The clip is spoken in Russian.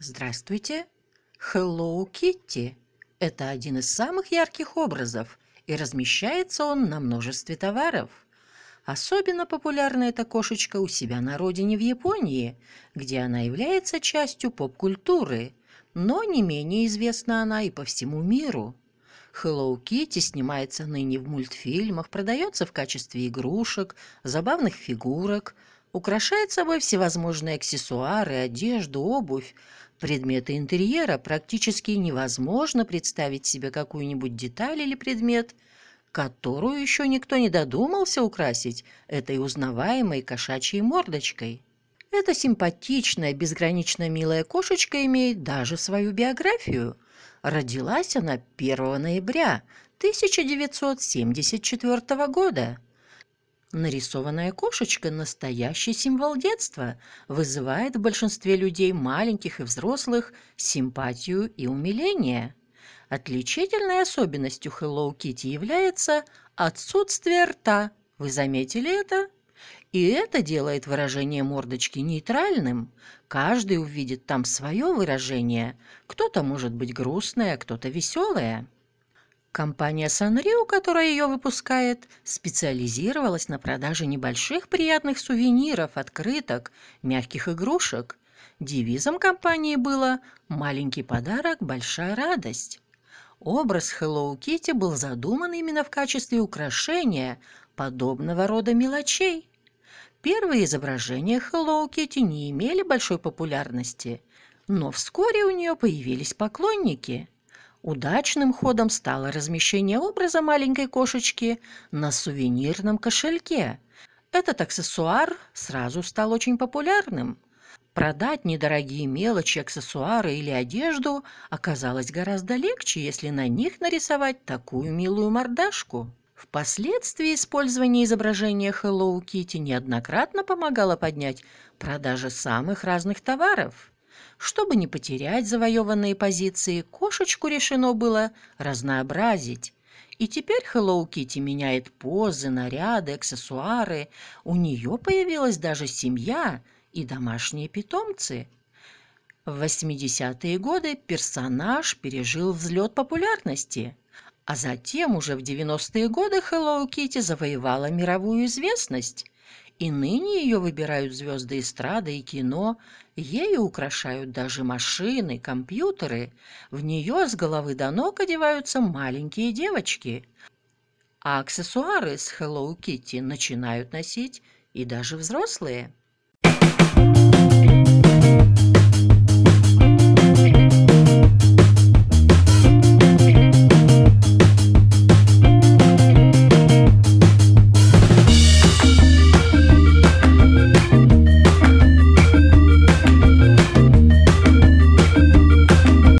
Здравствуйте. Hello Kitty – это один из самых ярких образов, и размещается он на множестве товаров. Особенно популярна эта кошечка у себя на родине в Японии, где она является частью поп-культуры, но не менее известна она и по всему миру. Hello Kitty снимается ныне в мультфильмах, продается в качестве игрушек, забавных фигурок – украшает собой всевозможные аксессуары, одежду, обувь, предметы интерьера, практически невозможно представить себе какую-нибудь деталь или предмет, которую еще никто не додумался украсить этой узнаваемой кошачьей мордочкой. Эта симпатичная, безгранично милая кошечка имеет даже свою биографию. Родилась она 1 ноября 1974 года. Нарисованная кошечка – настоящий символ детства, вызывает в большинстве людей, маленьких и взрослых, симпатию и умиление. Отличительной особенностью Hello Kitty является отсутствие рта. Вы заметили это? И это делает выражение мордочки нейтральным. Каждый увидит там свое выражение. Кто-то может быть грустное, а кто-то веселое. Компания Санрио, которая ее выпускает, специализировалась на продаже небольших приятных сувениров, открыток, мягких игрушек. Девизом компании было «Маленький подарок – большая радость». Образ Hello Kitty был задуман именно в качестве украшения подобного рода мелочей. Первые изображения Hello Kitty не имели большой популярности, но вскоре у нее появились поклонники – Удачным ходом стало размещение образа маленькой кошечки на сувенирном кошельке. Этот аксессуар сразу стал очень популярным. Продать недорогие мелочи, аксессуары или одежду оказалось гораздо легче, если на них нарисовать такую милую мордашку. Впоследствии использование изображения Hello Kitty неоднократно помогало поднять продажи самых разных товаров. Чтобы не потерять завоеванные позиции, кошечку решено было разнообразить. И теперь Hello Kitty меняет позы, наряды, аксессуары. У нее появилась даже семья и домашние питомцы. В 80-е годы персонаж пережил взлет популярности. А затем уже в 90-е годы Hello Kitty завоевала мировую известность. И ныне ее выбирают звезды эстрады и кино, ею украшают даже машины, компьютеры. В нее с головы до ног одеваются маленькие девочки. А аксессуары с Hello Kitty начинают носить и даже взрослые.